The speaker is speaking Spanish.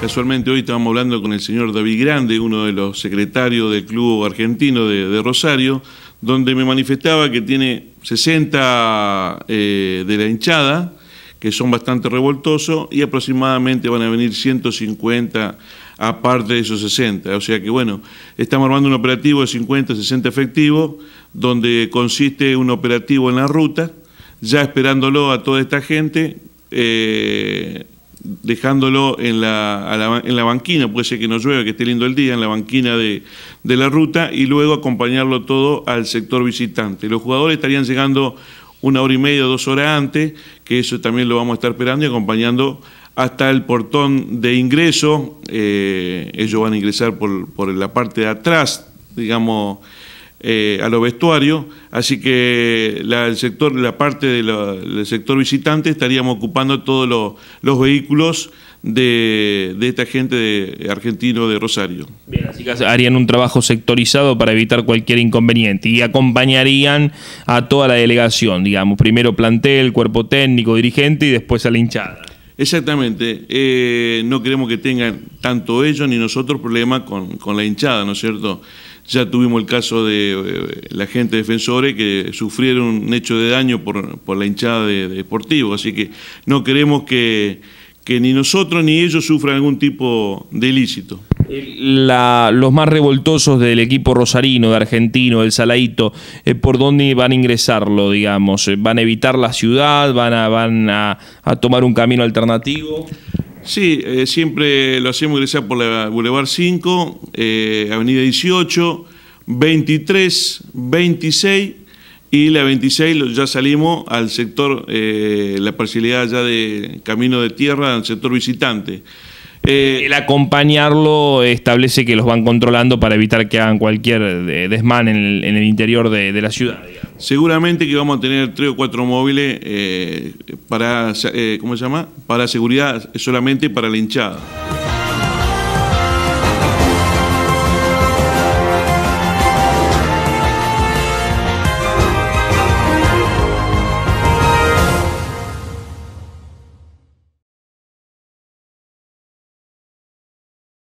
Casualmente hoy estábamos hablando con el señor David Grande, uno de los secretarios del Club Argentino de, Rosario, donde me manifestaba que tiene 60 eh, de la hinchada, que son bastante revoltosos, y aproximadamente van a venir 150 aparte de esos 60. O sea que bueno, estamos armando un operativo de 50, 60 efectivos, donde consiste un operativo en la ruta, ya esperándolo a toda esta gente. Eh, dejándolo en la, en la banquina, puede ser que no llueva, que esté lindo el día, en la banquina de, la ruta, y luego acompañarlo todo al sector visitante. Los jugadores estarían llegando una hora y media, dos horas antes, que eso también lo vamos a estar esperando y acompañando hasta el portón de ingreso. Eh, ellos van a ingresar por, por la parte de atrás, digamos, eh, a los vestuarios, así que la, el sector, la parte del sector visitante estaríamos ocupando todos los, vehículos de, esta gente de, argentino de Rosario. Bien, así que harían un trabajo sectorizado para evitar cualquier inconveniente y acompañarían a toda la delegación, digamos, primero plantel, cuerpo técnico, dirigente y después a la hinchada. Exactamente. Eh, no queremos que tengan tanto ellos ni nosotros problemas con, la hinchada, ¿no es cierto? Ya tuvimos el caso de eh, la gente de defensores que sufrieron un hecho de daño por, por la hinchada de, Deportivo, así que no queremos que, que ni nosotros ni ellos sufran algún tipo de ilícito la, los más revoltosos del equipo rosarino, de argentino, del Saladito, eh, por dónde van a ingresarlo, digamos? Eh, ¿Van a evitar la ciudad? ¿Van a, van a, tomar un camino alternativo? Sí, eh, siempre lo hacemos ingresar por la Boulevard 5, Avenida 18, 23, 26 y la 26 ya salimos al sector, la parcialidad ya de camino de tierra, al sector visitante. Eh, el acompañarlo establece que los van controlando para evitar que hagan cualquier eh, desmán en el, interior de, la ciudad. Seguramente que vamos a tener tres o cuatro móviles eh, para, ¿cómo se llama? Para seguridad solamente para la hinchada.